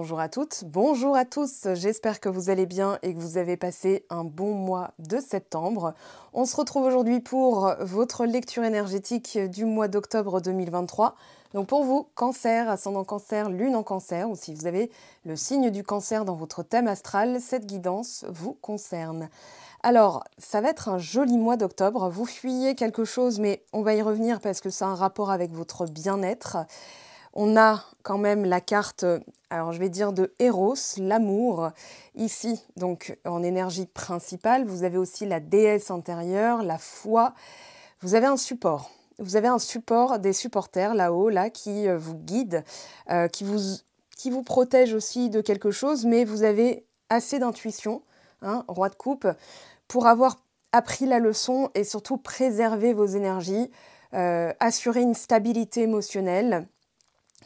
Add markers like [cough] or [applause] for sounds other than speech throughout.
Bonjour à toutes, bonjour à tous, j'espère que vous allez bien et que vous avez passé un bon mois de septembre. On se retrouve aujourd'hui pour votre lecture énergétique du mois d'octobre 2023. Donc pour vous, cancer, ascendant cancer, lune en cancer, ou si vous avez le signe du cancer dans votre thème astral, cette guidance vous concerne. Alors, ça va être un joli mois d'octobre, vous fuyez quelque chose, mais on va y revenir parce que ça a un rapport avec votre bien-être. On a quand même la carte, euh, alors je vais dire de héros, l'amour, ici, donc en énergie principale. Vous avez aussi la déesse intérieure, la foi. Vous avez un support. Vous avez un support des supporters là-haut, là, qui euh, vous guide, euh, qui, vous, qui vous protège aussi de quelque chose, mais vous avez assez d'intuition, hein, roi de coupe, pour avoir appris la leçon et surtout préserver vos énergies, assurer une stabilité émotionnelle,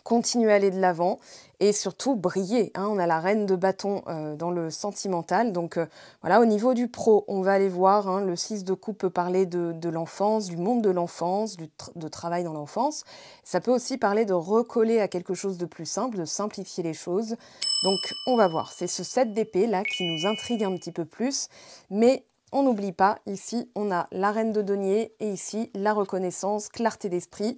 continuer à aller de l'avant et surtout briller. Hein. On a la reine de bâton euh, dans le sentimental. Donc euh, voilà, au niveau du pro, on va aller voir, hein, le 6 de coupe peut parler de, l'enfance, du monde de l'enfance, de travail dans l'enfance. Ça peut aussi parler de recoller à quelque chose de plus simple, de simplifier les choses. Donc on va voir, c'est ce 7 d'épée là qui nous intrigue un petit peu plus. Mais on n'oublie pas, ici on a la reine de denier et ici la reconnaissance, clarté d'esprit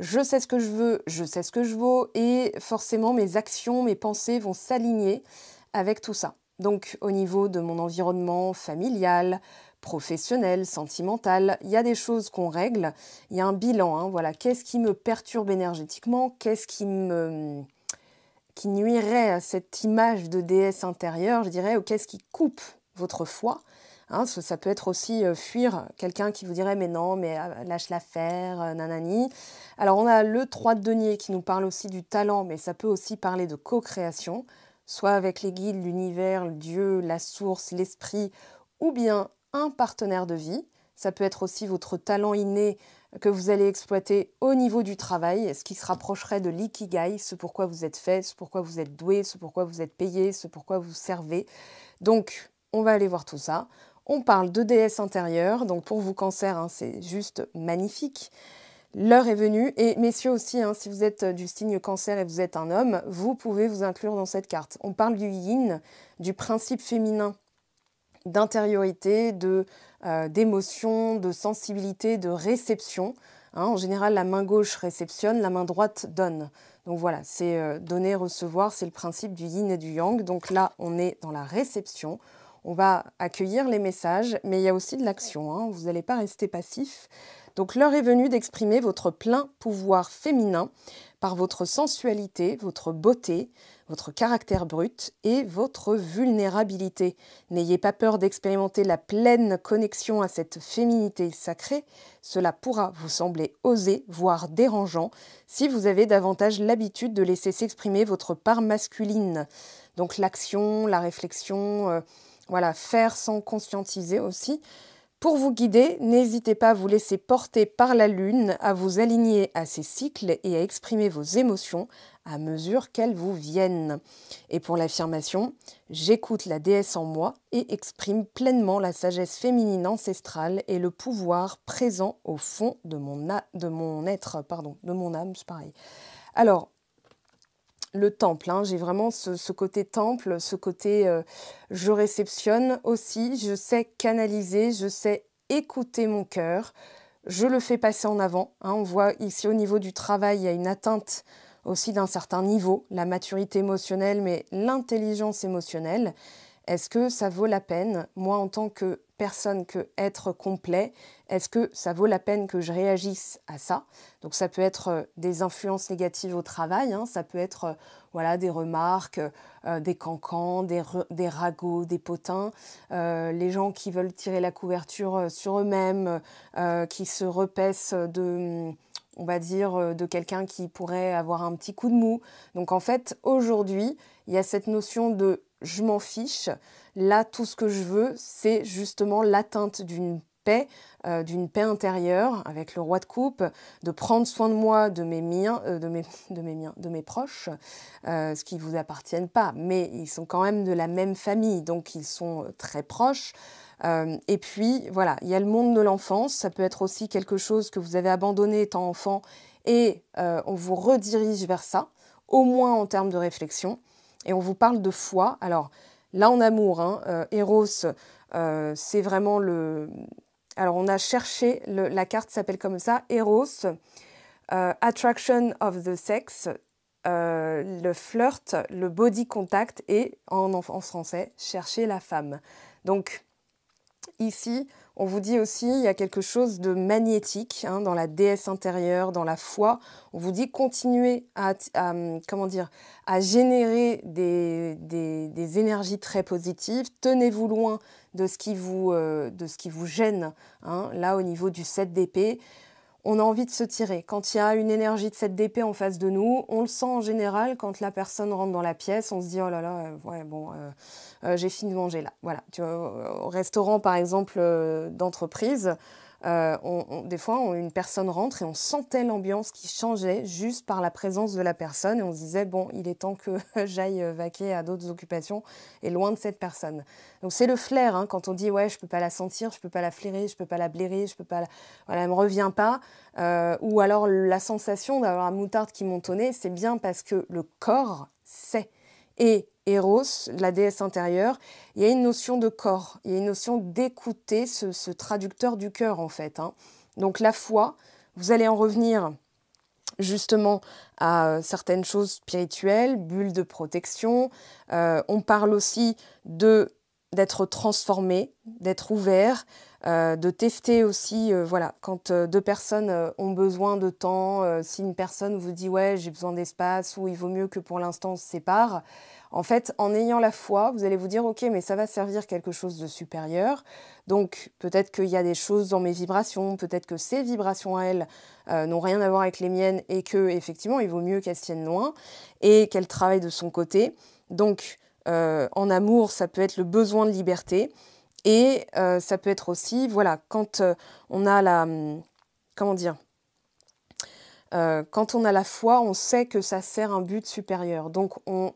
je sais ce que je veux, je sais ce que je vaux, et forcément mes actions, mes pensées vont s'aligner avec tout ça. Donc au niveau de mon environnement familial, professionnel, sentimental, il y a des choses qu'on règle, il y a un bilan, hein, voilà, qu'est-ce qui me perturbe énergétiquement, qu'est-ce qui me qui nuirait à cette image de déesse intérieure, je dirais, ou qu'est-ce qui coupe votre foi, Hein, ça peut être aussi euh, fuir quelqu'un qui vous dirait mais non, mais euh, lâche l'affaire, euh, nanani. Alors on a le 3 de denier qui nous parle aussi du talent, mais ça peut aussi parler de co-création, soit avec les guides, l'univers, Dieu, la source, l'esprit, ou bien un partenaire de vie. Ça peut être aussi votre talent inné que vous allez exploiter au niveau du travail, ce qui se rapprocherait de l'ikigai, ce pourquoi vous êtes fait, ce pourquoi vous êtes doué, ce pourquoi vous êtes payé, ce pourquoi vous servez. Donc, on va aller voir tout ça. On parle de déesse intérieure, donc pour vous cancer, hein, c'est juste magnifique. L'heure est venue, et messieurs aussi, hein, si vous êtes euh, du signe cancer et vous êtes un homme, vous pouvez vous inclure dans cette carte. On parle du yin, du principe féminin, d'intériorité, euh, d'émotion, de, sensibilité, de réception. Hein, en général, la main gauche réceptionne, la main droite donne. Donc voilà, c'est euh, donner, recevoir, c'est le principe du yin et du yang. Donc là, on est dans la réception, on va accueillir les messages, mais il y a aussi de l'action, hein. vous n'allez pas rester passif. Donc l'heure est venue d'exprimer votre plein pouvoir féminin par votre sensualité, votre beauté, votre caractère brut et votre vulnérabilité. N'ayez pas peur d'expérimenter la pleine connexion à cette féminité sacrée. Cela pourra vous sembler osé, voire dérangeant, si vous avez davantage l'habitude de laisser s'exprimer votre part masculine. Donc l'action, la réflexion. Euh, voilà, faire sans conscientiser aussi. Pour vous guider, n'hésitez pas à vous laisser porter par la Lune, à vous aligner à ses cycles et à exprimer vos émotions à mesure qu'elles vous viennent. Et pour l'affirmation, j'écoute la déesse en moi et exprime pleinement la sagesse féminine ancestrale et le pouvoir présent au fond de mon, de mon être, pardon, de mon âme, c'est pareil. Alors, le temple. Hein. J'ai vraiment ce, côté temple, ce côté euh, je réceptionne aussi, je sais canaliser, je sais écouter mon cœur, je le fais passer en avant. Hein. On voit ici au niveau du travail, il y a une atteinte aussi d'un certain niveau, la maturité émotionnelle, mais l'intelligence émotionnelle. Est-ce que ça vaut la peine, moi en tant que personne, que être complet, est-ce que ça vaut la peine que je réagisse à ça Donc ça peut être euh, des influences négatives au travail, hein. ça peut être euh, voilà des remarques, euh, des cancans, des, des, ragots, des potins, les gens qui veulent tirer la couverture sur eux-mêmes, qui se repaissent de on va dire, de quelqu'un qui pourrait avoir un petit coup de mou. Donc en fait, aujourd'hui, il y a cette notion de je m'en fiche. Là, tout ce que je veux, c'est justement l'atteinte d'une paix, euh, d'une paix intérieure avec le roi de coupe, de prendre soin de moi, de mes miens, euh, [laughs] de, mes, proches, euh, ce qui ne vous appartiennent pas, mais ils sont quand même de la même famille, donc ils sont très proches. et puis voilà, il y a le monde de l'enfance, ça peut être aussi quelque chose que vous avez abandonné étant enfant et on vous redirige vers ça, au moins en termes de réflexion. Et on vous parle de foi. Alors là, en amour, hein, euh, Eros, euh, c'est vraiment le. Alors on a cherché, la carte s'appelle comme ça Eros, euh, Attraction of the Sex, le flirt, le body contact et en, en français, chercher la femme. Donc ici, on vous dit aussi, il y a quelque chose de magnétique hein, dans la déesse intérieure, dans la foi. On vous dit continuez à, comment dire, à générer des, énergies très positives. Tenez-vous loin de ce qui vous, euh, de ce qui vous gêne. Hein, là, au niveau du 7 d'épée, on a envie de se tirer. Quand il y a une énergie de cette d'épée en face de nous, on le sent en général quand la personne rentre dans la pièce, on se dit oh là là, euh, ouais bon, euh, euh, j'ai fini de manger là. Voilà. Tu au restaurant par exemple d'entreprise, euh, des fois, une personne rentre et on sentait l'ambiance qui changeait juste par la présence de la personne et on se disait, bon, il est temps que [laughs] j'aille euh, vaquer à d'autres occupations et loin de cette personne. Donc c'est le flair, hein, quand on dit, ouais, je peux pas la sentir, je peux pas la flairer, je peux pas la blairer, je peux pas Voilà, elle me revient pas. Euh, ou alors la sensation d'avoir la moutarde qui montonnait, c'est bien parce que le corps sait. Et Eros, la déesse intérieure, il y a une notion de corps, il y a une notion d'écouter ce, traducteur du cœur en fait. Hein. Donc la foi, vous allez en revenir justement à certaines choses spirituelles, bulles de protection. Euh, on parle aussi de d'être transformé, d'être ouvert, euh, de tester aussi, euh, voilà, quand euh, deux personnes ont besoin de temps, si une personne vous dit ouais j'ai besoin d'espace ou il vaut mieux que pour l'instant on se sépare, en fait, en ayant la foi, vous allez vous dire, ok, mais ça va servir quelque chose de supérieur. Donc peut-être qu'il y a des choses dans mes vibrations, peut-être que ces vibrations à elles n'ont rien à voir avec les miennes et que effectivement, il vaut mieux qu'elles tiennent loin et qu'elles travaillent de son côté. Donc en amour, ça peut être le besoin de liberté. Et euh, ça peut être aussi, voilà, quand euh, on a la... Hum, comment dire euh, Quand on a la foi, on sait que ça sert un but supérieur. Donc on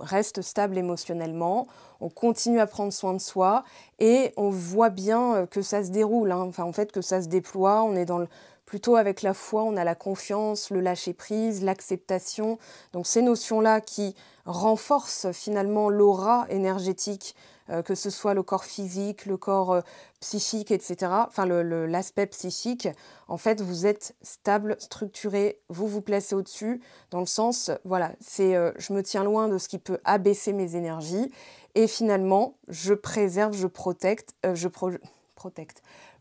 reste stable émotionnellement, on continue à prendre soin de soi et on voit bien que ça se déroule, hein. enfin en fait que ça se déploie, on est dans Plutôt avec la foi, on a la confiance, le lâcher-prise, l'acceptation. Donc ces notions-là qui renforcent finalement l'aura énergétique euh, que ce soit le corps physique, le corps euh, psychique, etc., enfin l'aspect psychique, en fait, vous êtes stable, structuré, vous vous placez au-dessus, dans le sens, voilà, c'est euh, je me tiens loin de ce qui peut abaisser mes énergies, et finalement, je préserve, je protecte, je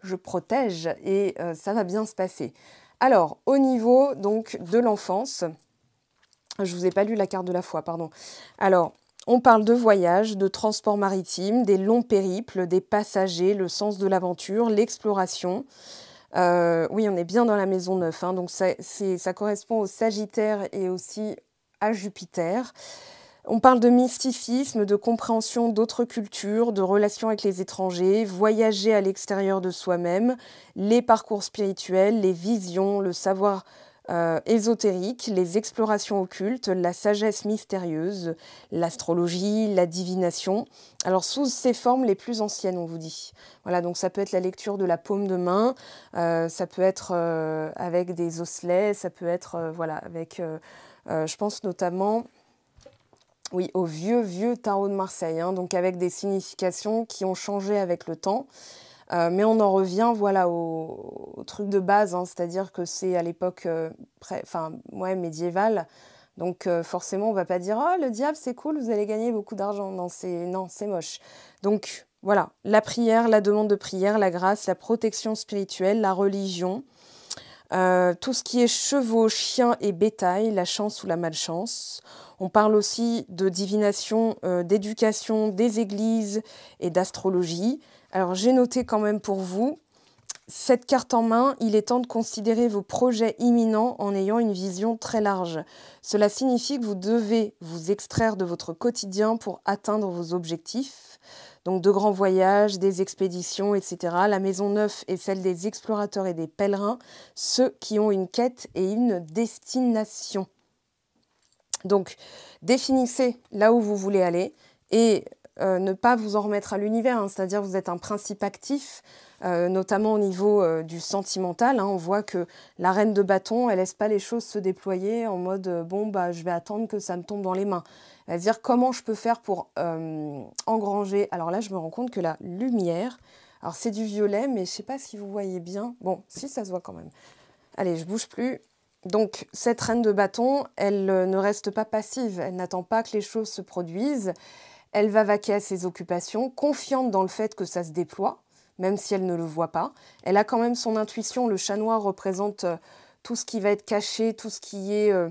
je protège, et ça va bien se passer. Alors, au niveau donc de l'enfance, je vous ai pas lu la carte de la foi, pardon. Alors, on parle de voyage, de transport maritime, des longs périples, des passagers, le sens de l'aventure, l'exploration. Euh, oui, on est bien dans la maison 9, hein, donc ça, ça, correspond au Sagittaire et aussi à Jupiter. On parle de mysticisme, de compréhension d'autres cultures, de relations avec les étrangers, voyager à l'extérieur de soi-même, les parcours spirituels, les visions, le savoir euh, les explorations occultes, la sagesse mystérieuse, l'astrologie, la divination. Alors sous ces formes les plus anciennes, on vous dit. Voilà, donc ça peut être la lecture de la paume de main, euh, ça peut être euh, avec des osselets, ça peut être euh, voilà avec, je pense notamment. Oui, au vieux, vieux tarot de Marseille, hein, donc avec des significations qui ont changé avec le temps. Euh, mais on en revient voilà, au, truc de base, hein, c'est-à-dire que c'est à l'époque euh, ouais, médiévale. Donc euh, forcément, on ne va pas dire Oh, le diable, c'est cool, vous allez gagner beaucoup d'argent. Non, c'est moche. Donc voilà, la prière, la demande de prière, la grâce, la protection spirituelle, la religion, tout ce qui est chevaux, chiens et bétail, la chance ou la malchance. On parle aussi de divination, d'éducation, des églises et d'astrologie. Alors j'ai noté quand même pour vous, cette carte en main, il est temps de considérer vos projets imminents en ayant une vision très large. Cela signifie que vous devez vous extraire de votre quotidien pour atteindre vos objectifs. Donc de grands voyages, des expéditions, etc. La Maison Neuf est celle des explorateurs et des pèlerins, ceux qui ont une quête et une destination. Donc définissez là où vous voulez aller et euh, ne pas vous en remettre à l'univers, hein. c'est-à-dire vous êtes un principe actif, euh, notamment au niveau euh, du sentimental. Hein. on voit que la reine de bâton, elle laisse pas les choses se déployer en mode bon bah je vais attendre que ça me tombe dans les mains. ». dire comment je peux faire pour engranger. Alors là, je me rends compte que la lumière, alors c'est du violet, mais je sais pas si vous voyez bien. Bon, si ça se voit quand même. Allez, je bouge plus. Donc cette reine de bâton, elle ne reste pas passive, elle n'attend pas que les choses se produisent. Elle va vaquer à ses occupations, confiante dans le fait que ça se déploie, même si elle ne le voit pas. Elle a quand même son intuition. Le chat noir représente euh, tout ce qui va être caché, tout ce qui est euh,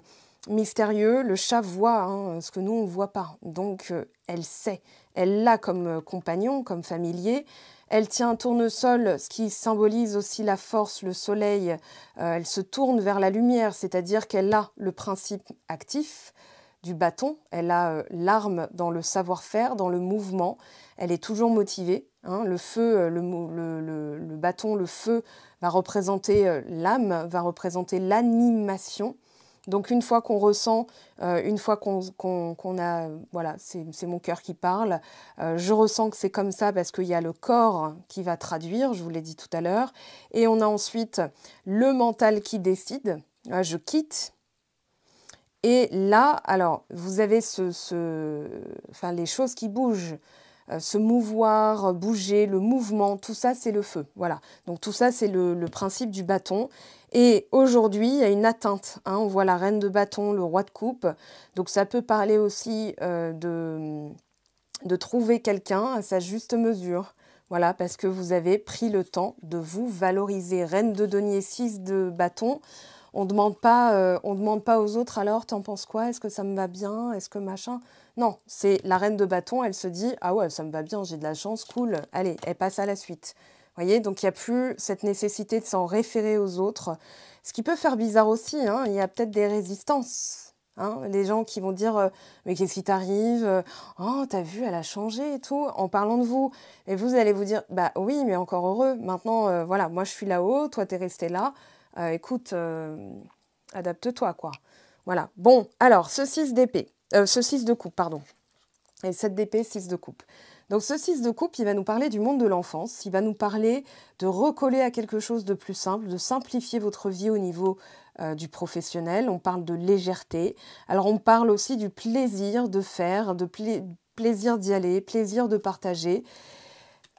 mystérieux. Le chat voit hein, ce que nous, on ne voit pas. Donc, euh, elle sait. Elle l'a comme compagnon, comme familier. Elle tient un tournesol, ce qui symbolise aussi la force, le soleil. elle se tourne vers la lumière, c'est-à-dire qu'elle a le principe actif du bâton, elle a euh, l'arme dans le savoir-faire, dans le mouvement, elle est toujours motivée. Hein. Le feu, euh, le, bâton, le feu va représenter euh, l'âme, va représenter l'animation. Donc une fois qu'on ressent, une fois qu'on a, voilà, c'est mon cœur qui parle, je ressens que c'est comme ça parce qu'il y a le corps qui va traduire, je vous l'ai dit tout à l'heure, et on a ensuite le mental qui décide, je quitte, et là, alors, vous avez ce, enfin, les choses qui bougent, euh, se mouvoir, bouger, le mouvement, tout ça, c'est le feu. Voilà. Donc tout ça, c'est le, principe du bâton. Et aujourd'hui, il y a une atteinte. Hein. On voit la reine de bâton, le roi de coupe. Donc ça peut parler aussi euh, de, de trouver quelqu'un à sa juste mesure. Voilà, parce que vous avez pris le temps de vous valoriser. Reine de denier 6 de bâton, on demande pas, euh, on demande pas aux autres alors t'en penses quoi Est-ce que ça me va bien Est-ce que machin Non, c'est la reine de bâton. Elle se dit ah ouais, ça me va bien, j'ai de la chance, cool. Allez, elle passe à la suite. Voyez, donc il y a plus cette nécessité de s'en référer aux autres, ce qui peut faire bizarre aussi. Hein, il y a peut-être des résistances. Hein, les gens qui vont dire euh, mais qu'est-ce qui t'arrive Oh t'as vu elle a changé et tout en parlant de vous et vous allez vous dire bah oui mais encore heureux maintenant euh, voilà moi je suis là-haut toi t'es resté là euh, écoute, euh, adapte-toi, quoi. Voilà. Bon, alors, ce 6 d'épée, euh, ce 6 de coupe, pardon. Et 7 d'épée, 6 de coupe. Donc ce 6 de coupe, il va nous parler du monde de l'enfance, il va nous parler de recoller à quelque chose de plus simple, de simplifier votre vie au niveau du professionnel, on parle de légèreté, alors on parle aussi du plaisir de faire, de plaisir d'y aller, plaisir de partager.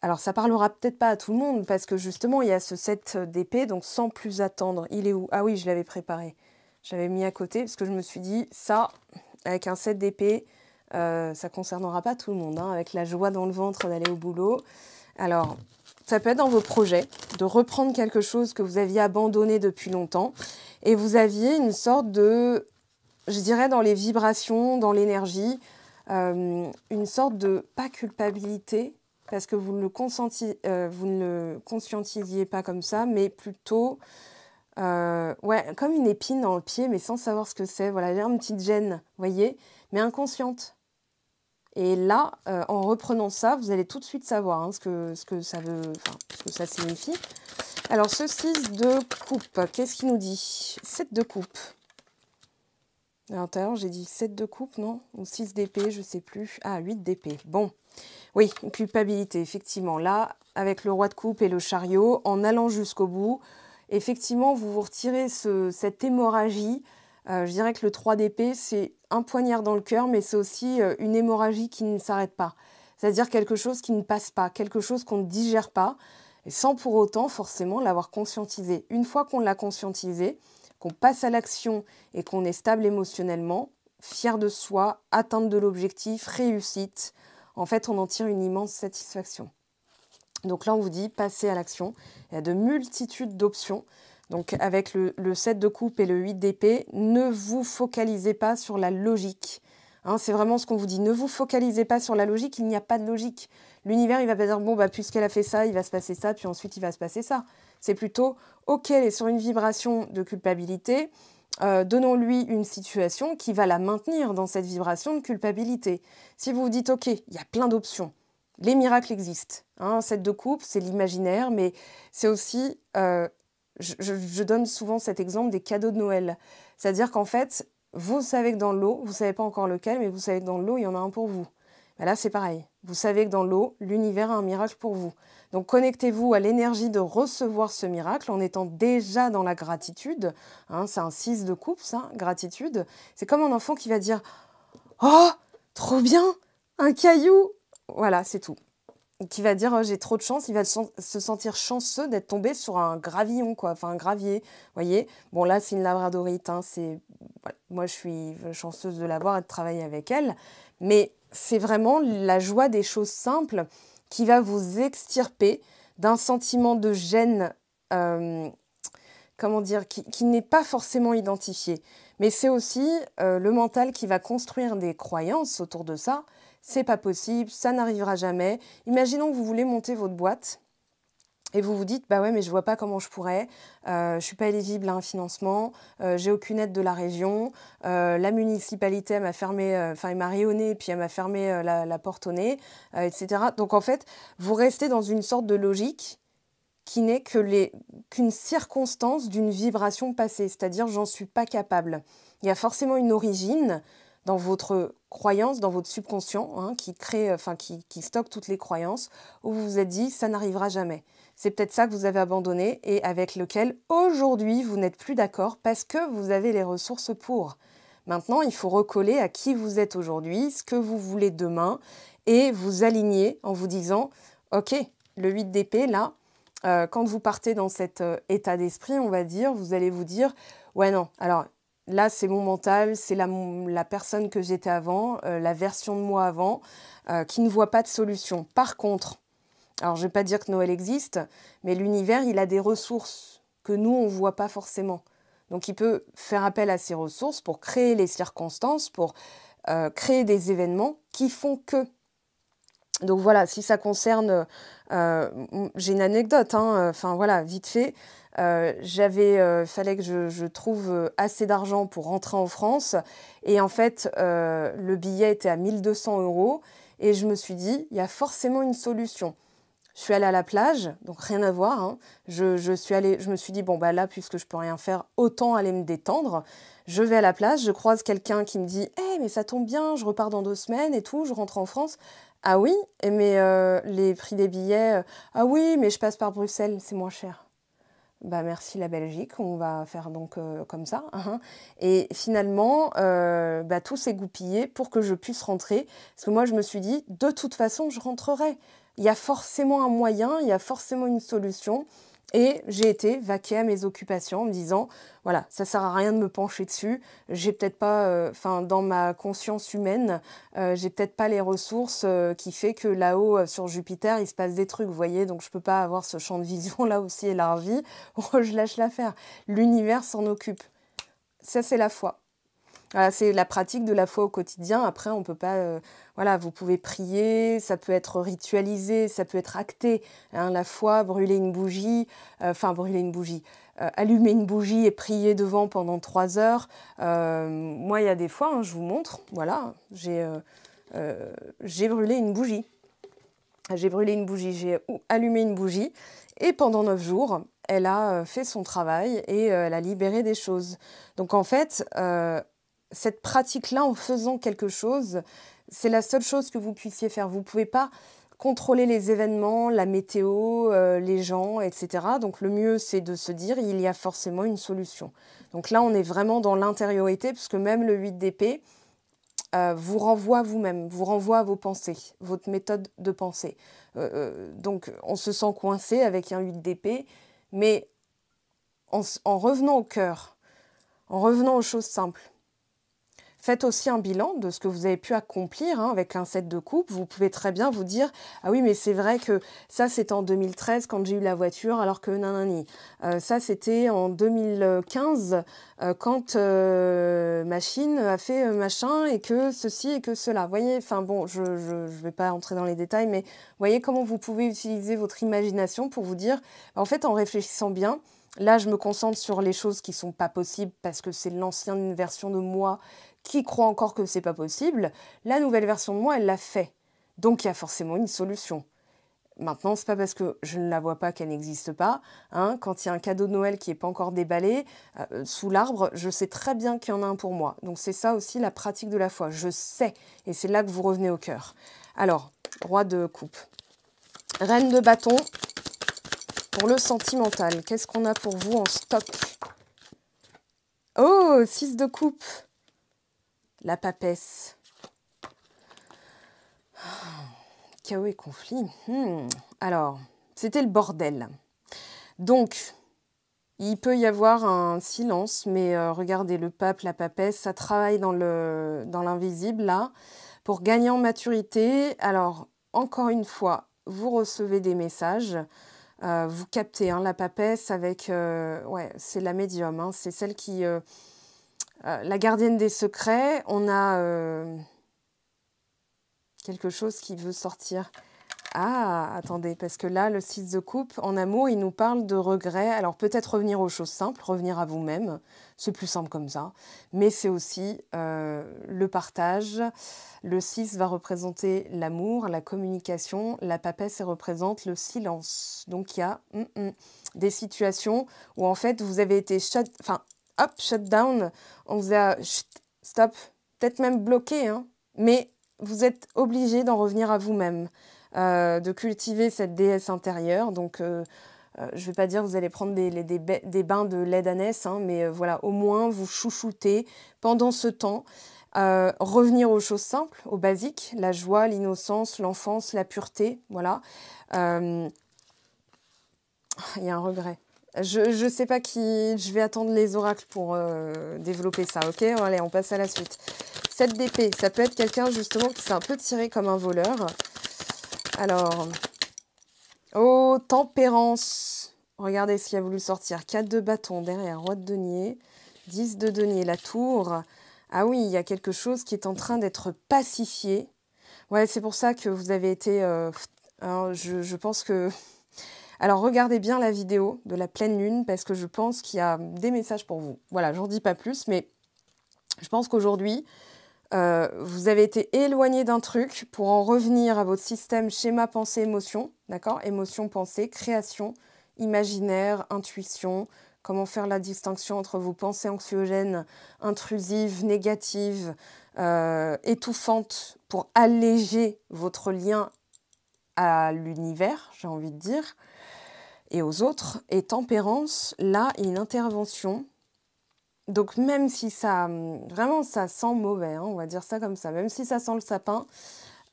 Alors ça parlera peut-être pas à tout le monde parce que justement il y a ce set d'épée, donc sans plus attendre, il est où Ah oui, je l'avais préparé. J'avais mis à côté parce que je me suis dit, ça, avec un set d'épée, ça euh, ça concernera pas tout le monde, hein, avec la joie dans le ventre d'aller au boulot. Alors, ça peut être dans vos projets de reprendre quelque chose que vous aviez abandonné depuis longtemps et vous aviez une sorte de, je dirais dans les vibrations, dans l'énergie, euh, une sorte de pas culpabilité, parce que euh, vous ne le, conscientisiez pas comme ça, mais plutôt euh, comme une épine dans le pied, mais sans savoir ce que c'est. Voilà, j'ai une petite gêne, vous voyez, mais inconsciente. Et là, euh, en reprenant ça, vous allez tout de suite savoir hein, ce, que, ce, que, ça veut, ce que ça signifie. Alors, ce 6 de coupe, qu'est-ce qu'il nous dit 7 de coupe. À j'ai dit 7 de coupe, non Ou 6 d'épée, je sais plus. Ah, 8 d'épée. Bon. Oui, culpabilité, effectivement. Là, avec le roi de coupe et le chariot, en allant jusqu'au bout, effectivement, vous vous retirez cette hémorragie. Euh, je dirais que le 3 d'épée, c'est un poignard dans le cœur, mais c'est aussi euh, une hémorragie qui ne s'arrête pas. C'est-à-dire quelque chose qui ne passe pas, quelque chose qu'on ne digère pas, et sans pour autant forcément l'avoir conscientisé. Une fois qu'on l'a conscientisé, qu'on passe à l'action et qu'on est stable émotionnellement, fier de soi, atteinte de l'objectif, réussite, en fait, on en tire une immense satisfaction. Donc là, on vous dit passez à l'action. Il y a de multitudes d'options. Donc avec le, 7 de coupe et le 8 d'épée, ne vous focalisez pas sur la logique. Hein, c'est vraiment ce qu'on vous dit. Ne vous focalisez pas sur la logique, il n'y a pas de logique. L'univers, il va pas dire, bon, bah, puisqu'elle a fait ça, il va se passer ça, puis ensuite il va se passer ça. C'est plutôt, ok, elle est sur une vibration de culpabilité, euh, donnons-lui une situation qui va la maintenir dans cette vibration de culpabilité. Si vous vous dites, OK, il y a plein d'options, les miracles existent. Hein, cette de coupe, c'est l'imaginaire, mais c'est aussi, euh, je, donne souvent cet exemple des cadeaux de Noël. C'est-à-dire qu'en fait, vous savez que dans l'eau, vous ne savez pas encore lequel, mais vous savez que dans l'eau, il y en a un pour vous. Bah là, c'est pareil. Vous savez que dans l'eau, l'univers a un miracle pour vous. Donc connectez-vous à l'énergie de recevoir ce miracle en étant déjà dans la gratitude. Hein. c'est un 6 de coupe, ça, gratitude. C'est comme un enfant qui va dire Oh, trop bien, un caillou Voilà, c'est tout. Qui va dire oh, j'ai trop de chance, il va se sentir chanceux d'être tombé sur un gravillon, quoi, enfin un gravier, voyez. Bon, là, c'est une labradorite, hein, c'est. Moi, je suis chanceuse de l'avoir et de travailler avec elle, mais c'est vraiment la joie des choses simples qui va vous extirper d'un sentiment de gêne, euh, comment dire, qui, n'est pas forcément identifié. Mais c'est aussi euh, le mental qui va construire des croyances autour de ça. C'est pas possible, ça n'arrivera jamais. Imaginons que vous voulez monter votre boîte et vous vous dites bah ouais mais je vois pas comment je pourrais, euh, je suis pas éligible à un hein, financement, je euh, j'ai aucune aide de la région, euh, la municipalité m'a fermé, euh, enfin elle m'a rayonné puis elle m'a fermé la, porte au nez, etc. Donc en fait vous restez dans une sorte de logique qui n'est que qu'une circonstance d'une vibration passée, c'est-à-dire j'en suis pas capable. Il y a forcément une origine dans votre croyance, dans votre subconscient, hein, qui crée, enfin qui stocke toutes les croyances, où vous vous êtes dit ça n'arrivera jamais. C'est peut-être ça que vous avez abandonné et avec lequel aujourd'hui vous n'êtes plus d'accord parce que vous avez les ressources pour. Maintenant, il faut recoller à qui vous êtes aujourd'hui, ce que vous voulez demain et vous aligner en vous disant, OK, le 8 d'épée, là, euh, quand vous partez dans cet euh, état d'esprit, on va dire, vous allez vous dire, ouais non, alors là c'est mon mental, c'est la, personne que j'étais avant, euh, la version de moi avant, qui ne voit pas de solution. Par contre, alors je ne vais pas dire que Noël existe, mais l'univers, il a des ressources que nous, on ne voit pas forcément. Donc il peut faire appel à ces ressources pour créer les circonstances, pour euh, créer des événements qui font que. Donc voilà, si ça concerne, euh, j'ai une anecdote, hein, euh, enfin voilà, vite fait, j'avais, fallait que je trouve assez d'argent pour rentrer en France, et en fait le billet était à 1200 euros, et je me suis dit, il y a forcément une solution. Je suis allée à la plage, donc rien à voir. Hein. Je, suis allée, je me suis dit, bon, bah là, puisque je peux rien faire, autant aller me détendre. Je vais à la plage, je croise quelqu'un qui me dit, eh, mais ça tombe bien, je repars dans deux semaines et tout, je rentre en France. Ah oui, mais euh, les prix des billets, euh, ah oui, mais je passe par Bruxelles, c'est moins cher. Bah merci la Belgique, on va faire donc euh, comme ça. Hein. Et finalement, bah, tout s'est goupillé pour que je puisse rentrer. Parce que moi, je me suis dit, de toute façon, je rentrerai il y a forcément un moyen, il y a forcément une solution. Et j'ai été vaquée à mes occupations en me disant, voilà, ça sert à rien de me pencher dessus. J'ai peut-être pas, euh, enfin, dans ma conscience humaine, euh, j'ai peut-être pas les ressources euh, qui fait que là-haut sur Jupiter, il se passe des trucs, vous voyez. Donc je peux pas avoir ce champ de vision [laughs] là aussi élargi. [laughs] je lâche l'affaire. L'univers s'en occupe. Ça c'est la foi c'est la pratique de la foi au quotidien. Après, on peut pas. Euh, voilà, vous pouvez prier, ça peut être ritualisé, ça peut être acté. Hein, la foi, brûler une bougie, euh, enfin brûler une bougie, euh, allumer une bougie et prier devant pendant trois heures. moi, il y a des fois, hein, je vous montre. Voilà, j'ai j'ai brûlé une bougie. J'ai brûlé une bougie, j'ai allumé une bougie et pendant neuf jours, elle a fait son travail et elle a libéré des choses. Donc en fait, cette pratique-là en faisant quelque chose, c'est la seule chose que vous puissiez faire. Vous ne pouvez pas contrôler les événements, la météo, euh, les gens, etc. Donc le mieux, c'est de se dire, il y a forcément une solution. Donc là, on est vraiment dans l'intériorité, puisque même le 8 d'épée euh, vous renvoie à vous-même, vous renvoie à vos pensées, votre méthode de pensée. Euh, donc on se sent coincé avec un 8 d'épée, mais en, en revenant au cœur, en revenant aux choses simples, Faites aussi un bilan de ce que vous avez pu accomplir hein, avec l'incette de coupe. Vous pouvez très bien vous dire Ah oui, mais c'est vrai que ça, c'était en 2013 quand j'ai eu la voiture, alors que nanani. Euh, ça, c'était en 2015 euh, quand euh, machine a fait machin et que ceci et que cela. Vous voyez, enfin bon, je ne vais pas entrer dans les détails, mais voyez comment vous pouvez utiliser votre imagination pour vous dire En fait, en réfléchissant bien, Là, je me concentre sur les choses qui ne sont pas possibles parce que c'est l'ancienne version de moi qui croit encore que c'est pas possible, la nouvelle version de moi, elle l'a fait. Donc il y a forcément une solution. Maintenant, c'est pas parce que je ne la vois pas qu'elle n'existe pas. Hein. Quand il y a un cadeau de Noël qui n'est pas encore déballé euh, euh, sous l'arbre, je sais très bien qu'il y en a un pour moi. Donc c'est ça aussi la pratique de la foi. Je sais. Et c'est là que vous revenez au cœur. Alors, roi de coupe. Reine de bâton. Pour le sentimental, qu'est-ce qu'on a pour vous en stock Oh, 6 de coupe la papesse. Ah, chaos et conflit. Hmm. Alors, c'était le bordel. Donc, il peut y avoir un silence, mais euh, regardez, le pape, la papesse, ça travaille dans l'invisible, dans là, pour gagner en maturité. Alors, encore une fois, vous recevez des messages, euh, vous captez, hein, la papesse avec... Euh, ouais, c'est la médium, hein, c'est celle qui euh, la gardienne des secrets, on a euh, quelque chose qui veut sortir. Ah, attendez, parce que là, le 6 de coupe, en amour, il nous parle de regret. Alors peut-être revenir aux choses simples, revenir à vous-même, c'est plus simple comme ça. Mais c'est aussi euh, le partage. Le 6 va représenter l'amour, la communication. La papesse représente le silence. Donc il y a mm, mm, des situations où en fait, vous avez été... Enfin, hop, down, on vous a stop, peut-être même bloqué, hein. mais vous êtes obligé d'en revenir à vous-même, euh, de cultiver cette déesse intérieure. Donc, euh, euh, je ne vais pas dire que vous allez prendre des, des, bains de lait d'ânesse, hein, mais voilà, au moins vous chouchoutez pendant ce temps. revenir aux choses simples, aux basiques, la joie, l'innocence, l'enfance, la pureté, voilà. Il y a un regret. Je ne sais pas qui. Je vais attendre les oracles pour euh, développer ça, ok Allez, on passe à la suite. 7 d'épée, ça peut être quelqu'un justement qui s'est un peu tiré comme un voleur. Alors. Oh, tempérance. Regardez ce qu'il a voulu sortir. 4 de bâton derrière, roi de denier. 10 de denier, la tour. Ah oui, il y a quelque chose qui est en train d'être pacifié. Ouais, c'est pour ça que vous avez été. Euh, hein, je pense que alors regardez bien la vidéo de la pleine lune parce que je pense qu'il y a des messages pour vous. Voilà, j'en dis pas plus, mais je pense qu'aujourd'hui, euh, vous avez été éloigné d'un truc pour en revenir à votre système schéma pensée-émotion, d'accord Émotion-pensée, création, imaginaire, intuition, comment faire la distinction entre vos pensées anxiogènes, intrusives, négatives, euh, étouffantes, pour alléger votre lien à l'univers, j'ai envie de dire, et aux autres. Et tempérance, là, une intervention. Donc même si ça, vraiment, ça sent mauvais, hein, on va dire ça comme ça, même si ça sent le sapin,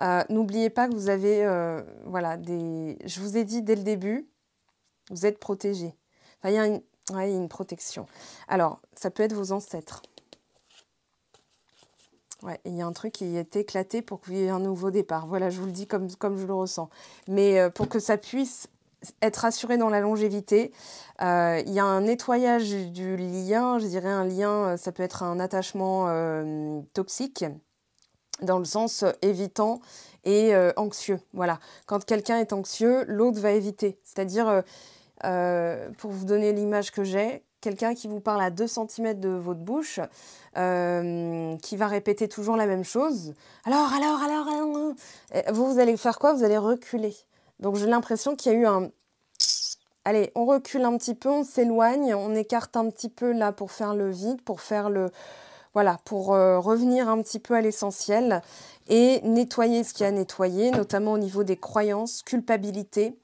euh, n'oubliez pas que vous avez, euh, voilà, des... Je vous ai dit dès le début, vous êtes protégés. il y a une protection. Alors, ça peut être vos ancêtres. Ouais, il y a un truc qui est éclaté pour qu'il y ait un nouveau départ. Voilà, je vous le dis comme, comme je le ressens. Mais euh, pour que ça puisse être assuré dans la longévité. Euh, il y a un nettoyage du lien, je dirais un lien, euh, ça peut être un attachement toxique, dans le sens évitant et anxieux. Voilà, quand quelqu'un est anxieux, l'autre va éviter. C'est-à-dire, pour vous donner l'image que j'ai, quelqu'un qui vous parle à 2 cm de votre bouche, euh, qui va répéter toujours la même chose. Alors, alors, alors, alors. Hein. Vous, allez faire quoi Vous allez reculer. Donc j'ai l'impression qu'il y a eu un... [sniffs] Allez, on recule un petit peu, on s'éloigne, on écarte un petit peu là pour faire le vide, pour faire le... Voilà, pour euh, revenir un petit peu à l'essentiel et nettoyer ce qu'il y a à nettoyer, notamment au niveau des croyances, culpabilité,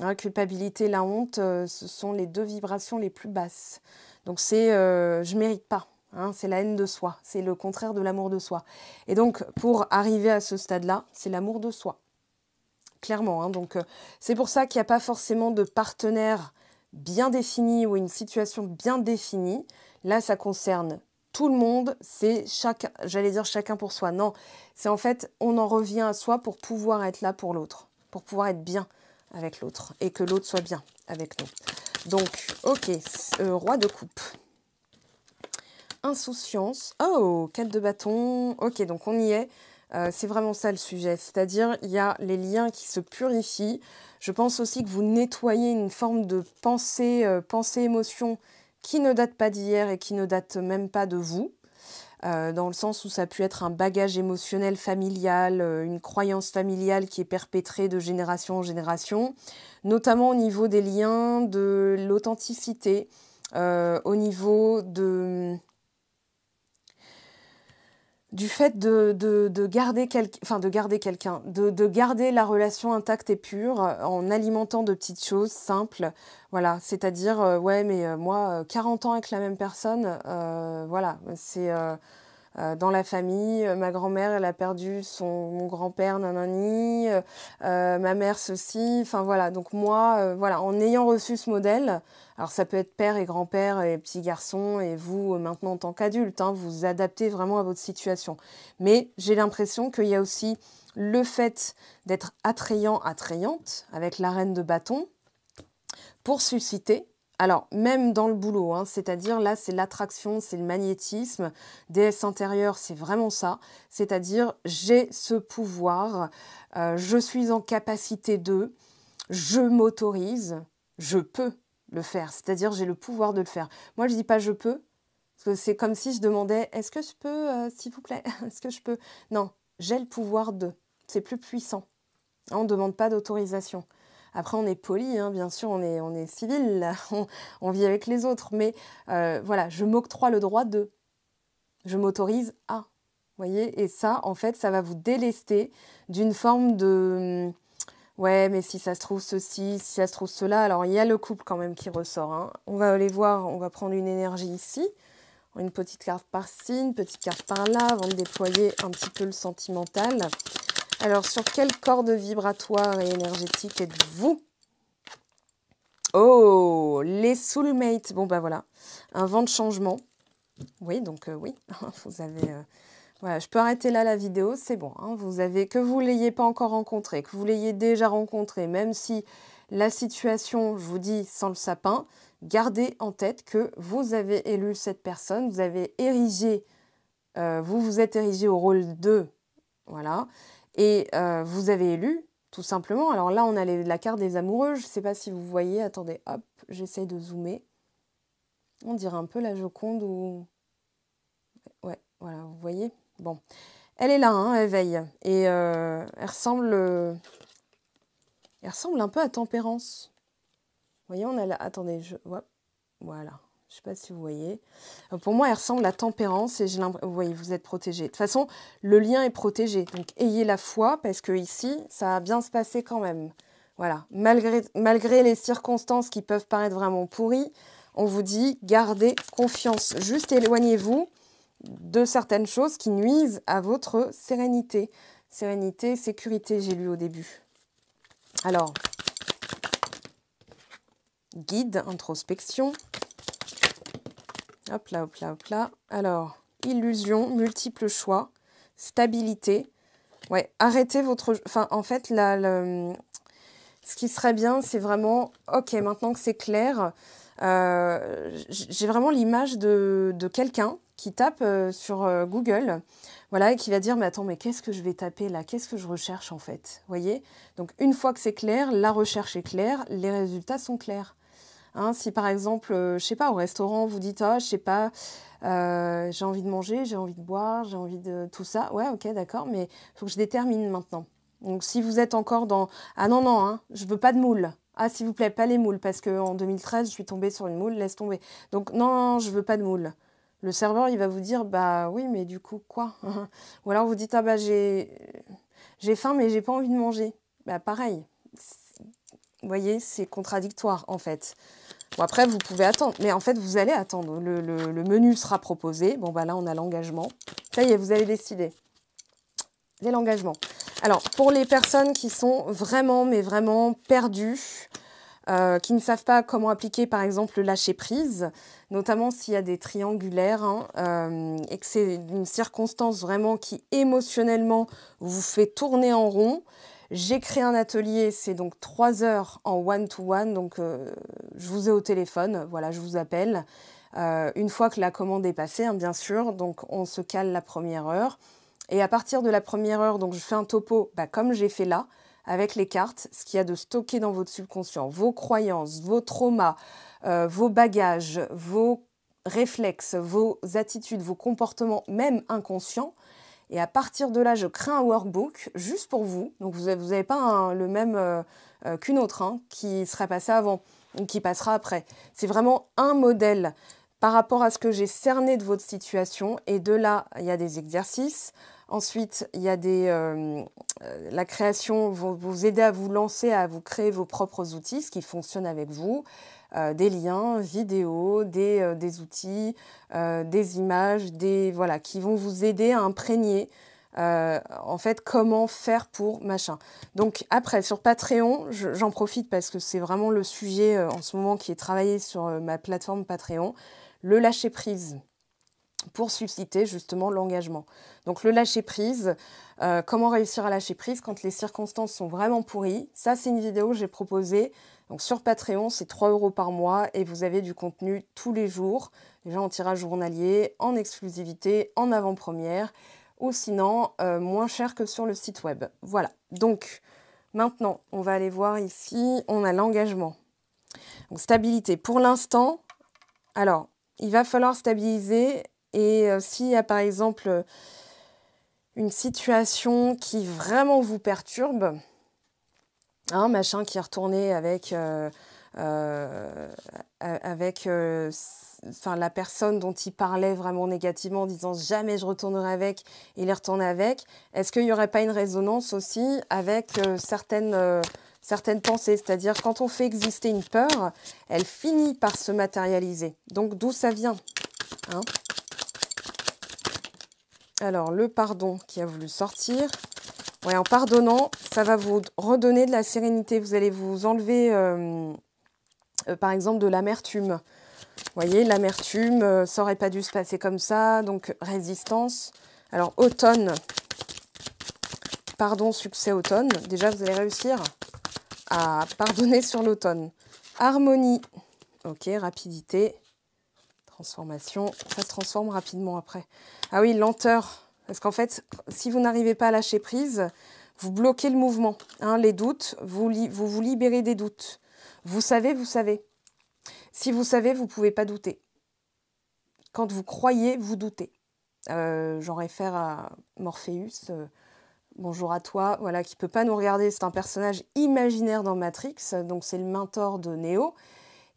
la culpabilité, la honte, euh, ce sont les deux vibrations les plus basses. Donc c'est euh, je mérite pas. Hein, c'est la haine de soi, c'est le contraire de l'amour de soi. Et donc, pour arriver à ce stade-là, c'est l'amour de soi. Clairement. Hein. donc, euh, c'est pour ça qu'il n'y a pas forcément de partenaire bien défini ou une situation bien définie. Là, ça concerne tout le monde, c'est chacun, j'allais dire chacun pour soi. Non, c'est en fait, on en revient à soi pour pouvoir être là pour l'autre, pour pouvoir être bien, avec l'autre et que l'autre soit bien avec nous. Donc, ok, euh, roi de coupe. Insouciance. Oh, quête de bâton. Ok, donc on y est. Euh, c'est vraiment ça le sujet. C'est-à-dire, il y a les liens qui se purifient. Je pense aussi que vous nettoyez une forme de pensée, euh, pensée-émotion qui ne date pas d'hier et qui ne date même pas de vous. Euh, dans le sens où ça a pu être un bagage émotionnel familial, euh, une croyance familiale qui est perpétrée de génération en génération, notamment au niveau des liens de l'authenticité, euh, au niveau de du fait de, garder quelqu'un, enfin de garder quelqu'un, de, garder la relation intacte et pure euh, en alimentant de petites choses simples, voilà, c'est-à-dire euh, ouais mais euh, moi 40 ans avec la même personne, voilà, c'est euh, dans la famille. Euh, ma grand-mère, elle a perdu son mon grand-père, nanani. Euh, ma mère, ceci. Enfin voilà. Donc moi, voilà, en ayant reçu ce modèle, alors ça peut être père et grand-père et petit garçon et vous maintenant en tant qu'adulte, hein, vous adaptez vraiment à votre situation. Mais j'ai l'impression qu'il y a aussi le fait d'être attrayant, attrayante avec la reine de bâton pour susciter alors, même dans le boulot, hein, c'est-à-dire là, c'est l'attraction, c'est le magnétisme. DS intérieur, c'est vraiment ça. C'est-à-dire, j'ai ce pouvoir, euh, je suis en capacité de, je m'autorise, je peux le faire. C'est-à-dire, j'ai le pouvoir de le faire. Moi, je dis pas je peux, parce que c'est comme si je demandais, est-ce que je peux, euh, s'il vous plaît, [laughs] est-ce que je peux Non, j'ai le pouvoir de. C'est plus puissant. On ne demande pas d'autorisation. Après, on est poli, hein, bien sûr, on est, on est civil, [laughs] on, vit avec les autres, mais euh, voilà, je m'octroie le droit de. Je m'autorise à. voyez Et ça, en fait, ça va vous délester d'une forme de. Hum, ouais, mais si ça se trouve ceci, si ça se trouve cela. Alors, il y a le couple quand même qui ressort. Hein. On va aller voir, on va prendre une énergie ici. Une petite carte par-ci, une petite carte par-là, avant de déployer un petit peu le sentimental. Alors, sur quelle corde vibratoire et énergétique êtes-vous Oh, les soulmates. Bon, ben voilà, un vent de changement. Oui, donc euh, oui, [laughs] vous avez... Euh, voilà, je peux arrêter là la vidéo, c'est bon. Hein. Vous avez que vous l'ayez pas encore rencontré, que vous l'ayez déjà rencontré, même si la situation, je vous dis, sans le sapin, gardez en tête que vous avez élu cette personne, vous avez érigé, euh, vous vous êtes érigé au rôle de, voilà, et euh, vous avez élu, tout simplement. Alors là, on a la carte des amoureux. Je ne sais pas si vous voyez. Attendez, hop, j'essaie de zoomer. On dirait un peu la Joconde ou... Ouais, voilà, vous voyez. Bon. Elle est là, hein, elle veille. Et euh, elle ressemble... Elle ressemble un peu à Tempérance. voyez, on a la... Attendez, je... Voilà. Je ne sais pas si vous voyez. Euh, pour moi, elle ressemble à tempérance et j'ai vous voyez, vous êtes protégé. De toute façon, le lien est protégé. Donc, ayez la foi parce que ici, ça va bien se passer quand même. Voilà. Malgré, malgré les circonstances qui peuvent paraître vraiment pourries, on vous dit gardez confiance. Juste éloignez-vous de certaines choses qui nuisent à votre sérénité. Sérénité, sécurité, j'ai lu au début. Alors, guide, introspection. Hop là, hop là, hop là. Alors, illusion, multiple choix, stabilité. Ouais, arrêtez votre... Enfin, en fait, là, ce qui serait bien, c'est vraiment, ok, maintenant que c'est clair, euh, j'ai vraiment l'image de, quelqu'un qui tape euh, sur euh, Google, voilà, et qui va dire, mais attends, mais qu'est-ce que je vais taper là Qu'est-ce que je recherche en fait Vous Voyez Donc une fois que c'est clair, la recherche est claire, les résultats sont clairs. Hein, si par exemple, euh, je sais pas, au restaurant, vous dites, je ah, je sais pas, euh, j'ai envie de manger, j'ai envie de boire, j'ai envie de tout ça. Ouais, ok, d'accord, mais il faut que je détermine maintenant. Donc si vous êtes encore dans, ah non, non, hein, je veux pas de moules. Ah, s'il vous plaît, pas les moules, parce qu'en 2013, je suis tombée sur une moule, laisse tomber. Donc non, je veux pas de moules. Le serveur, il va vous dire, bah oui, mais du coup, quoi [laughs] Ou alors vous dites, ah bah j'ai faim, mais j'ai pas envie de manger. Bah pareil, vous voyez, c'est contradictoire en fait. Bon, après, vous pouvez attendre, mais en fait, vous allez attendre. Le, menu sera proposé. Bon, bah là, on a l'engagement. Ça y est, vous allez décider. C'est l'engagement. Alors, pour les personnes qui sont vraiment, mais vraiment perdues, euh, qui ne savent pas comment appliquer par exemple le lâcher prise, notamment s'il y a des triangulaires hein, euh, et que c'est une circonstance vraiment qui émotionnellement vous fait tourner en rond, j'ai créé un atelier, c'est donc trois heures en one-to-one, donc euh, je vous ai au téléphone, voilà, je vous appelle. Euh, une fois que la commande est passée, hein, bien sûr, donc on se cale la première heure. Et à partir de la première heure, donc je fais un topo, bah, comme j'ai fait là, avec les cartes, ce qu'il y a de stocké dans votre subconscient, vos croyances, vos traumas, euh, vos bagages, vos réflexes, vos attitudes, vos comportements, même inconscients. Et à partir de là, je crée un workbook juste pour vous. Donc vous n'avez pas le même euh, euh, qu'une autre hein, qui serait passé avant ou qui passera après. C'est vraiment un modèle par rapport à ce que j'ai cerné de votre situation. Et de là, il y a des exercices. Ensuite, il y a des, euh, la création, vous, vous aider à vous lancer, à vous créer vos propres outils, ce qui fonctionne avec vous. Euh, des liens vidéos, des, euh, des outils, euh, des images, des voilà, qui vont vous aider à imprégner en fait comment faire pour machin. Donc après sur Patreon, j'en profite parce que c'est vraiment le sujet en ce moment qui est travaillé sur ma plateforme Patreon, le lâcher prise pour susciter justement l'engagement. Donc le lâcher prise, comment réussir à lâcher prise quand les circonstances sont vraiment pourries, ça c'est une vidéo que j'ai proposée donc sur Patreon, c'est 3 euros par mois et vous avez du contenu tous les jours, déjà en tirage journalier, en exclusivité, en avant-première, ou sinon euh, moins cher que sur le site web. Voilà. Donc maintenant, on va aller voir ici, on a l'engagement. Donc stabilité. Pour l'instant, alors, il va falloir stabiliser et euh, s'il y a par exemple une situation qui vraiment vous perturbe, un machin qui est retourné avec, euh, euh, avec euh, enfin, la personne dont il parlait vraiment négativement en disant jamais je retournerai avec, il est retourné avec. Est-ce qu'il n'y aurait pas une résonance aussi avec certaines, certaines pensées C'est-à-dire quand on fait exister une peur, elle finit par se matérialiser. Donc d'où ça vient hein Alors le pardon qui a voulu sortir en pardonnant, ça va vous redonner de la sérénité. Vous allez vous enlever, euh, euh, par exemple, de l'amertume. Vous voyez, l'amertume, euh, ça aurait pas dû se passer comme ça. Donc, résistance. Alors, automne. Pardon, succès automne. Déjà, vous allez réussir à pardonner sur l'automne. Harmonie. Ok, rapidité. Transformation. Ça se transforme rapidement après. Ah oui, lenteur. Parce qu'en fait, si vous n'arrivez pas à lâcher prise, vous bloquez le mouvement. Hein, les doutes, vous, vous libérez des doutes. Vous savez, vous savez. Si vous savez, vous ne pouvez pas douter. Quand vous croyez, vous doutez. Euh, j'en réfère à Morpheus. Euh, bonjour à toi, voilà, qui peut pas nous regarder. C'est un personnage imaginaire dans Matrix, donc c'est le mentor de Neo.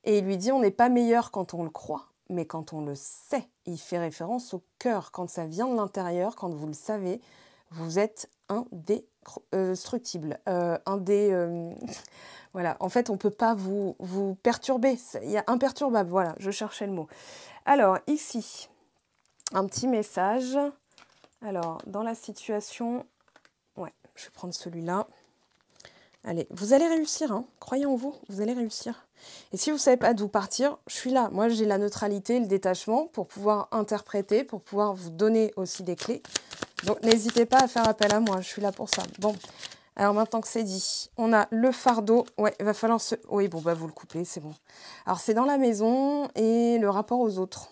Et il lui dit on n'est pas meilleur quand on le croit mais quand on le sait, il fait référence au cœur. Quand ça vient de l'intérieur, quand vous le savez, vous êtes indestructible. Euh, indé, euh, [laughs] voilà, en fait, on ne peut pas vous, vous perturber. Il y a imperturbable, voilà, je cherchais le mot. Alors, ici, un petit message. Alors, dans la situation, ouais, je vais prendre celui-là. Allez, vous allez réussir, hein croyez en vous, vous allez réussir. Et si vous ne savez pas d'où partir, je suis là. Moi, j'ai la neutralité, le détachement pour pouvoir interpréter, pour pouvoir vous donner aussi des clés. Donc, n'hésitez pas à faire appel à moi, je suis là pour ça. Bon, alors maintenant que c'est dit, on a le fardeau. Ouais, il va falloir se... Oui, bon, bah vous le coupez, c'est bon. Alors, c'est dans la maison et le rapport aux autres.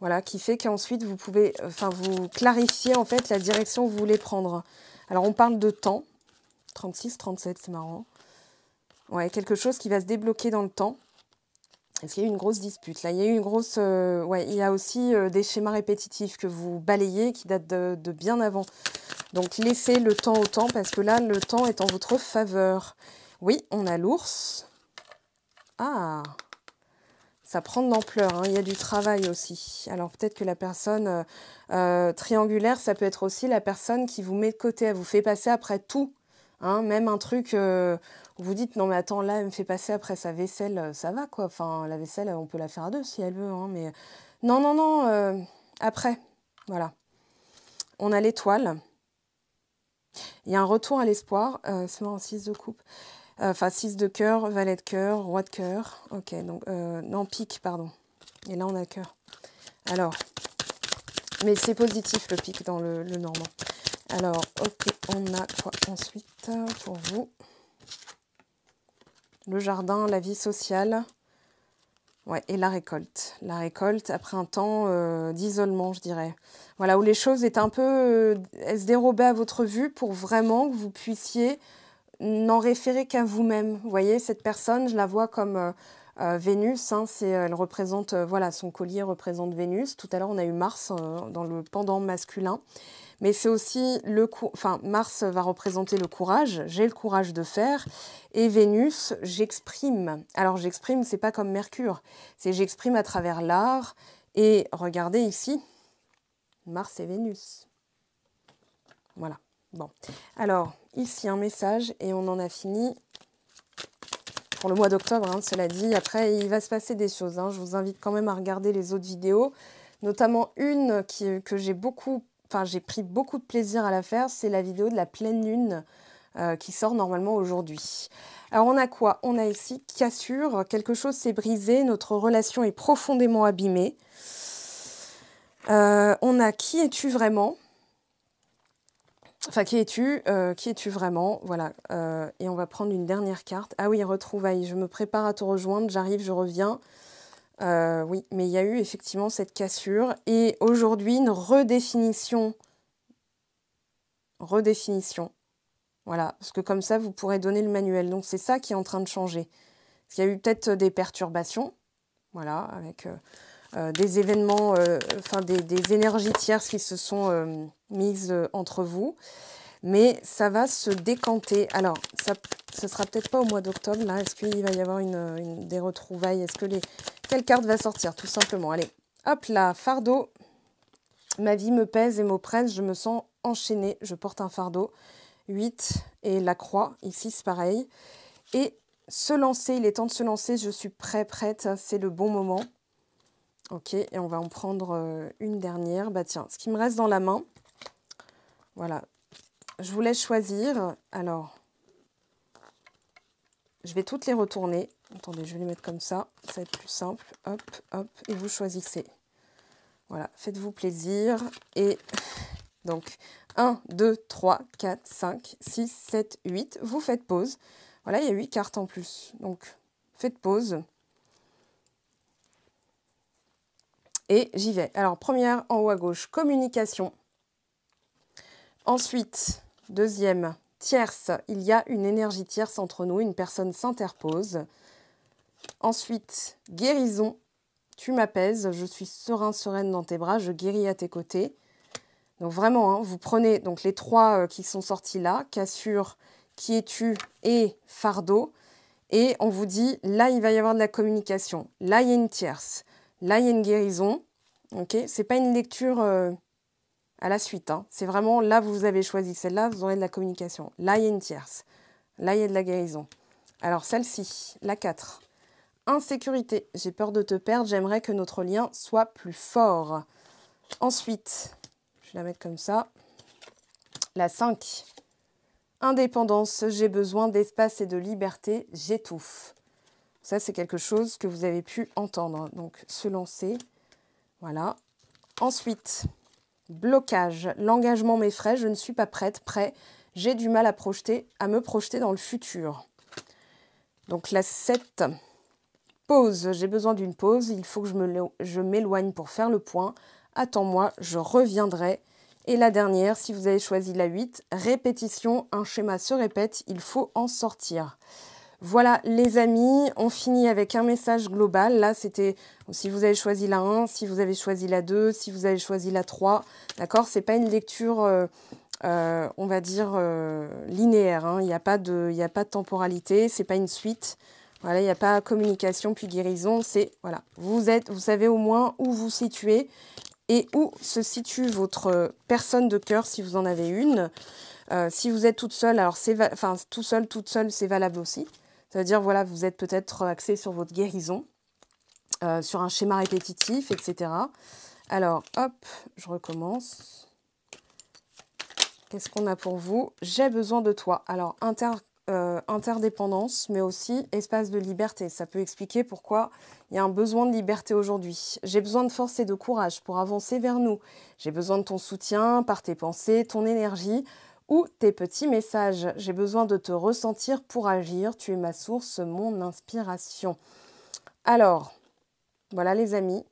Voilà, qui fait qu'ensuite, vous pouvez... Enfin, vous clarifiez, en fait, la direction que vous voulez prendre. Alors, on parle de temps 36, 37, c'est marrant. Ouais, quelque chose qui va se débloquer dans le temps. Est-ce qu'il y a eu une grosse dispute. Là, il y a eu une grosse. Euh, ouais, il y a aussi euh, des schémas répétitifs que vous balayez qui datent de, bien avant. Donc laissez le temps au temps parce que là, le temps est en votre faveur. Oui, on a l'ours. Ah Ça prend de l'ampleur. Hein. Il y a du travail aussi. Alors peut-être que la personne euh, triangulaire, ça peut être aussi la personne qui vous met de côté. Elle vous fait passer après tout Hein, même un truc euh, où vous dites non mais attends là elle me fait passer après sa vaisselle, euh, ça va quoi. Enfin la vaisselle on peut la faire à deux si elle veut. Hein, mais euh, non non non après voilà. On a l'étoile. Il y a un retour à l'espoir. c'est moi 6 de coupe. Enfin 6 de cœur, valet de cœur, roi de cœur. Ok donc non pique pardon. Et là on a cœur. Alors mais c'est positif le pic dans le, le normand. Alors, ok, on a quoi ensuite hein, pour vous Le jardin, la vie sociale. Ouais, et la récolte. La récolte après un temps euh, d'isolement, je dirais. Voilà, où les choses étaient un peu. Euh, elles se dérobaient à votre vue pour vraiment que vous puissiez n'en référer qu'à vous-même. Vous voyez, cette personne, je la vois comme. Euh, Vénus, hein, elle représente, voilà, son collier représente Vénus. Tout à l'heure, on a eu Mars dans le pendant masculin mais c'est aussi le enfin Mars va représenter le courage, j'ai le courage de faire et Vénus, j'exprime. Alors j'exprime, c'est pas comme Mercure, c'est j'exprime à travers l'art et regardez ici Mars et Vénus. Voilà. Bon. Alors, ici un message et on en a fini pour le mois d'octobre, hein, cela dit. Après, il va se passer des choses. Hein. Je vous invite quand même à regarder les autres vidéos, notamment une que j'ai beaucoup j'ai pris beaucoup de plaisir à la faire, c'est la vidéo de la pleine lune euh, qui sort normalement aujourd'hui. Alors on a quoi On a ici cassure, quelque chose s'est brisé, notre relation est profondément abîmée. Euh, on a qui es-tu vraiment Enfin, qui es-tu euh, Qui es-tu vraiment Voilà. et on va prendre une dernière carte. Ah oui, retrouvaille. Je me prépare à te rejoindre. J'arrive, je reviens. Euh, oui, mais il y a eu effectivement cette cassure et aujourd'hui une redéfinition. Redéfinition. Voilà, parce que comme ça, vous pourrez donner le manuel. Donc c'est ça qui est en train de changer. Parce y a eu peut-être euh, des perturbations, voilà, avec euh, des événements, enfin des, énergies tierces qui se sont mises entre vous mais ça va se décanter. Alors, ça, ne sera peut-être pas au mois d'octobre, là. Est-ce qu'il va y avoir une, des retrouvailles Est-ce que les... Quelle carte va sortir, tout simplement Allez, hop là, fardeau. Ma vie me pèse et m'oppresse, je me sens enchaînée, je porte un fardeau. 8 et la croix, ici c'est pareil. Et se lancer, il est temps de se lancer, je suis prêt, prête, c'est le bon moment. Ok, et on va en prendre euh, une dernière. Bah tiens, ce qui me reste dans la main, voilà, je vous laisse choisir. Alors, je vais toutes les retourner. Attendez, je vais les mettre comme ça. Ça va être plus simple. Hop, hop, et vous choisissez. Voilà, faites-vous plaisir. Et donc, 1, 2, 3, 4, 5, 6, 7, 8. Vous faites pause. Voilà, il y a 8 cartes en plus. Donc, faites pause. Et j'y vais. Alors, première en haut à gauche, communication. Ensuite, Deuxième, tierce. Il y a une énergie tierce entre nous, une personne s'interpose. Ensuite, guérison. Tu m'apaises, je suis serein, sereine dans tes bras, je guéris à tes côtés. Donc vraiment, hein, vous prenez donc les trois euh, qui sont sortis là, cassure, qui es tu et fardeau. Et on vous dit, là, il va y avoir de la communication. Là, il y a une tierce. Là, il y a une guérison. Ce c'est pas une lecture... Euh, à la suite. Hein. C'est vraiment là, vous avez choisi celle-là, vous aurez de la communication. Là, il y a une tierce. Là, il y a de la guérison. Alors, celle-ci, la 4. Insécurité. J'ai peur de te perdre, j'aimerais que notre lien soit plus fort. Ensuite, je vais la mettre comme ça. La 5. Indépendance. J'ai besoin d'espace et de liberté, j'étouffe. Ça, c'est quelque chose que vous avez pu entendre. Donc, se lancer. Voilà. Ensuite, Blocage. L'engagement m'effraie, je ne suis pas prête, prêt. J'ai du mal à projeter, à me projeter dans le futur. Donc la 7. Pause. J'ai besoin d'une pause. Il faut que je m'éloigne pour faire le point. Attends-moi, je reviendrai. Et la dernière, si vous avez choisi la 8, répétition, un schéma se répète, il faut en sortir. Voilà les amis, on finit avec un message global. Là, c'était si vous avez choisi la 1, si vous avez choisi la 2, si vous avez choisi la 3. D'accord C'est pas une lecture, euh, euh, on va dire, euh, linéaire. Hein. Il n'y a, pas de, temporalité, a pas de temporalité, c'est pas une suite. Voilà, il n'y a pas communication puis guérison. C'est, voilà, vous êtes, vous savez au moins où vous situez et où se situe votre personne de cœur si vous en avez une. si vous êtes toute seule, alors c'est, enfin, tout seul, toute seule, c'est valable aussi cest à dire, voilà, vous êtes peut-être axé sur votre guérison, euh, sur un schéma répétitif, etc. Alors, hop, je recommence. Qu'est-ce qu'on a pour vous J'ai besoin de toi. Alors, euh, interdépendance, mais aussi espace de liberté. Ça peut expliquer pourquoi il y a un besoin de liberté aujourd'hui. J'ai besoin de force et de courage pour avancer vers nous. J'ai besoin de ton soutien par tes pensées, ton énergie, ou tes petits messages. J'ai besoin de te ressentir pour agir. Tu es ma source, mon inspiration. Alors, voilà les amis,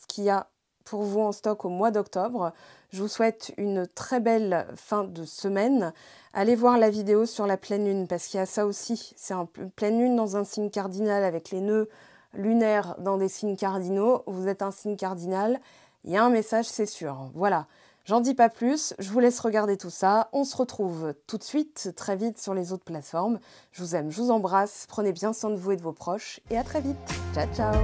ce qu'il y a pour vous en stock au mois d'octobre. Je vous souhaite une très belle fin de semaine. Allez voir la vidéo sur la pleine lune parce qu'il y a ça aussi. C'est une pleine lune dans un signe cardinal avec les nœuds lunaires dans des signes cardinaux. Vous êtes un signe cardinal. Il y a un message, c'est sûr. Voilà. J'en dis pas plus, je vous laisse regarder tout ça. On se retrouve tout de suite, très vite sur les autres plateformes. Je vous aime, je vous embrasse, prenez bien soin de vous et de vos proches et à très vite. Ciao ciao